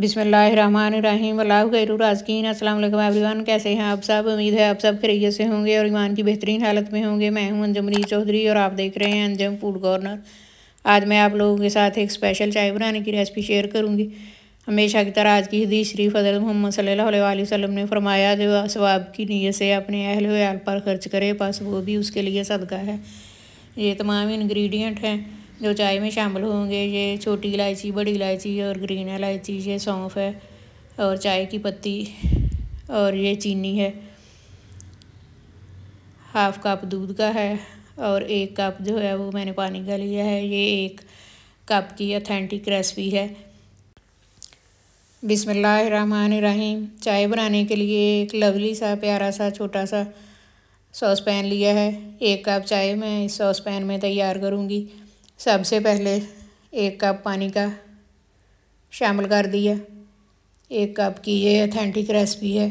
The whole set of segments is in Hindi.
बिसमीम राजकीन असल एवरीवान कैसे हैं आप सब उम्मीद है आप सब खरीय से होंगे और ईमान की बेहतरीन हालत में होंगे मैं हूं अंजमरी चौधरी और आप देख रहे हैं अंजम फूड कॉर्नर आज मैं आप लोगों के साथ एक स्पेशल चाय बनाने की रेसिपी शेयर करूंगी हमेशा की तरह आज की हदीस शरीफ हजरत मोहम्मद सल अलैहि ने फरमाया जो स्वाब की नीयत से अपने अहल व्याल पर खर्च करे बस वो भी उसके लिए सदका है ये तमाम इन्ग्रीडियंट हैं जो चाय में शामिल होंगे ये छोटी इलायची बड़ी इलायची और ग्रीन इलायची ये सौंफ है और चाय की पत्ती और ये चीनी है हाफ कप दूध का है और एक कप जो है वो मैंने पानी का लिया है ये एक कप की अथेंटिक रेसिपी है बिसमीम चाय बनाने के लिए एक लवली सा प्यारा सा छोटा सा सॉस पैन लिया है एक कप चाय मैं इस सॉस पैन में तैयार करूँगी सबसे पहले एक कप पानी का शामिल कर दिया एक कप की ये अथेंटिक रेसिपी है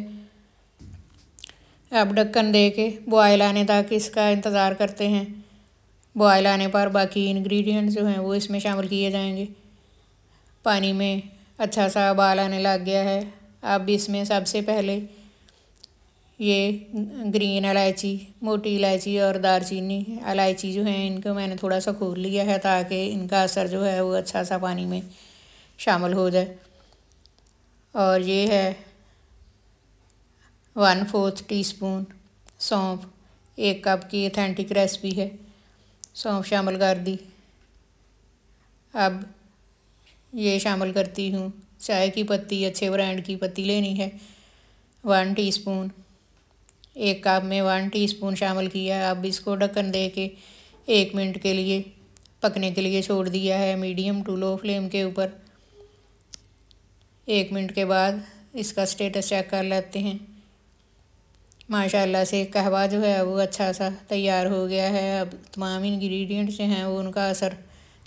अब ढक्कन दे के बॉयल आने तक इसका इंतज़ार करते हैं बॉयल आने पर बाकी इंग्रेडिएंट्स जो हैं वो इसमें शामिल किए जाएंगे पानी में अच्छा सा उबाल आने लग गया है अब इसमें सबसे पहले ये ग्रीन इलायची मोटी इलायची और दारचीनी इलायची जो है इनको मैंने थोड़ा सा खोल लिया है ताकि इनका असर जो है वो अच्छा सा पानी में शामिल हो जाए और ये है वन फोर्थ टीस्पून सौंफ एक कप की अथेंटिक रेसिपी है सौंफ शामिल कर दी अब ये शामिल करती हूँ चाय की पत्ती अच्छे ब्रांड की पत्ती लेनी है वन टीस्पून एक कप में वन टीस्पून शामिल किया अब इसको ढक्कन दे के एक मिनट के लिए पकने के लिए छोड़ दिया है मीडियम टू लो फ्लेम के ऊपर एक मिनट के बाद इसका स्टेटस चेक कर लेते हैं माशाल्लाह से कहवा जो है वो अच्छा सा तैयार हो गया है अब तमाम इंग्रेडिएंट्स जो हैं वो उनका असर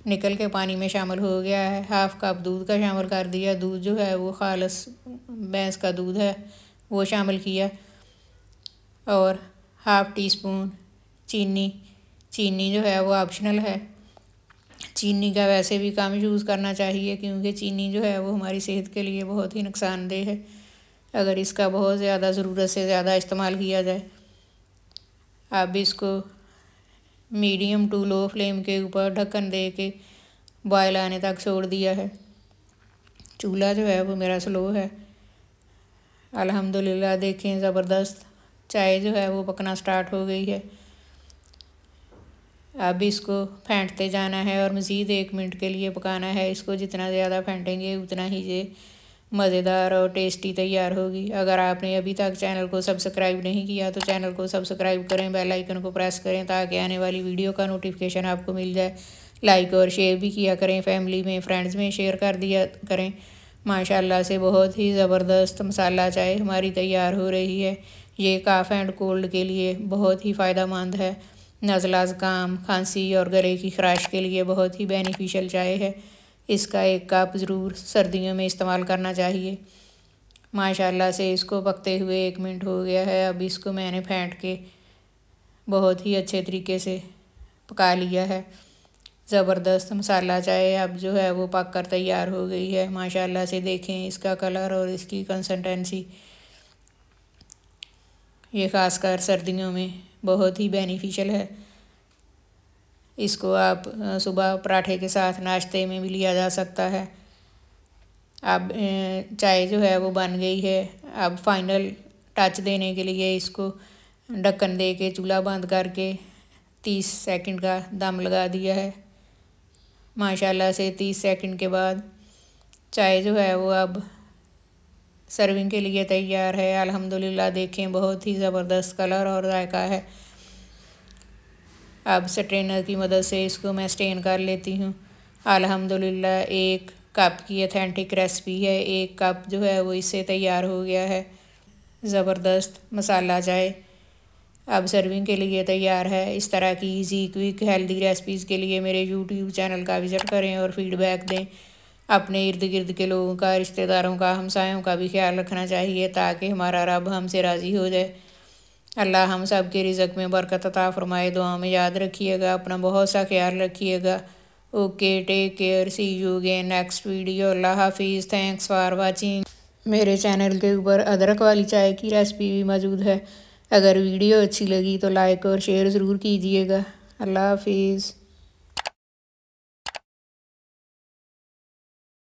निकल के पानी में शामिल हो गया है हाफ़ कप दूध का शामिल कर दिया दूध जो है वो खालस भैंस का दूध है वो शामिल किया और हाफ टी स्पून चीनी चीनी जो है वो ऑप्शनल है चीनी का वैसे भी कम यूज़ करना चाहिए क्योंकि चीनी जो है वो हमारी सेहत के लिए बहुत ही नुकसानदेह है अगर इसका बहुत ज़्यादा ज़रूरत से ज़्यादा इस्तेमाल किया जाए अब इसको मीडियम टू लो फ्लेम के ऊपर ढक्कन दे के बॉयल आने तक छोड़ दिया है चूल्हा जो है वो मेरा स्लो है अल्हम्दुलिल्लाह देखें ज़बरदस्त चाय जो है वो पकना स्टार्ट हो गई है अब इसको फेंटते जाना है और मज़ीद एक मिनट के लिए पकाना है इसको जितना ज़्यादा फेंटेंगे उतना ही ये मज़ेदार और टेस्टी तैयार होगी अगर आपने अभी तक चैनल को सब्सक्राइब नहीं किया तो चैनल को सब्सक्राइब करें बेल आइकन को प्रेस करें ताकि आने वाली वीडियो का नोटिफिकेशन आपको मिल जाए लाइक और शेयर भी किया करें फैमिली में फ्रेंड्स में शेयर कर दिया करें माशाल्लाह से बहुत ही ज़बरदस्त मसाला चाय हमारी तैयार हो रही है ये काफ एंड कोल्ड के लिए बहुत ही फ़ायदा है नज़ला ज़ुकाम खांसी और गले की खराश के लिए बहुत ही बेनिफिशियल चाय है इसका एक कप ज़रूर सर्दियों में इस्तेमाल करना चाहिए माशाल्लाह से इसको पकते हुए एक मिनट हो गया है अब इसको मैंने फेंट के बहुत ही अच्छे तरीके से पका लिया है ज़बरदस्त मसाला चाय अब जो है वो पक कर तैयार हो गई है माशाल्लाह से देखें इसका कलर और इसकी कंसिस्टेंसी ये ख़ासकर सर्दियों में बहुत ही बेनिफिशियल है इसको आप सुबह पराठे के साथ नाश्ते में भी लिया जा सकता है अब चाय जो है वो बन गई है अब फाइनल टच देने के लिए इसको ढक्कन दे के चूल्हा बंद करके तीस सेकंड का दम लगा दिया है माशाल्लाह से तीस सेकंड के बाद चाय जो है वो अब सर्विंग के लिए तैयार है अल्हम्दुलिल्लाह देखें बहुत ही ज़बरदस्त कलर और जायका है अब स्ट्रेनर की मदद से इसको मैं स्टेन कर लेती हूँ अल्हम्दुलिल्लाह एक कप की अथेंटिक रेसिपी है एक कप जो है वो इससे तैयार हो गया है ज़बरदस्त मसाला चाय अब सर्विंग के लिए तैयार है इस तरह की इजी क्विक हेल्दी रेसिपीज़ के लिए मेरे यूट्यूब चैनल का विज़िट करें और फीडबैक दें अपने इर्द गिर्द के लोगों का रिश्तेदारों का हमसायों का भी ख्याल रखना चाहिए ताकि हमारा रब हमसे राज़ी हो जाए अल्लाह हम सब के रिजक में बरकत अता फरमाए दुआ में याद रखिएगा अपना बहुत सा ख्याल रखिएगा okay take care see you गे नेक्स्ट वीडियो अल्लाह हाफिज़ थैंक्स फॉर वाचिंग मेरे चैनल के ऊपर अदरक वाली चाय की रेसिपी भी मौजूद है अगर वीडियो अच्छी लगी तो लाइक और शेयर ज़रूर कीजिएगा अल्लाह हाफिज़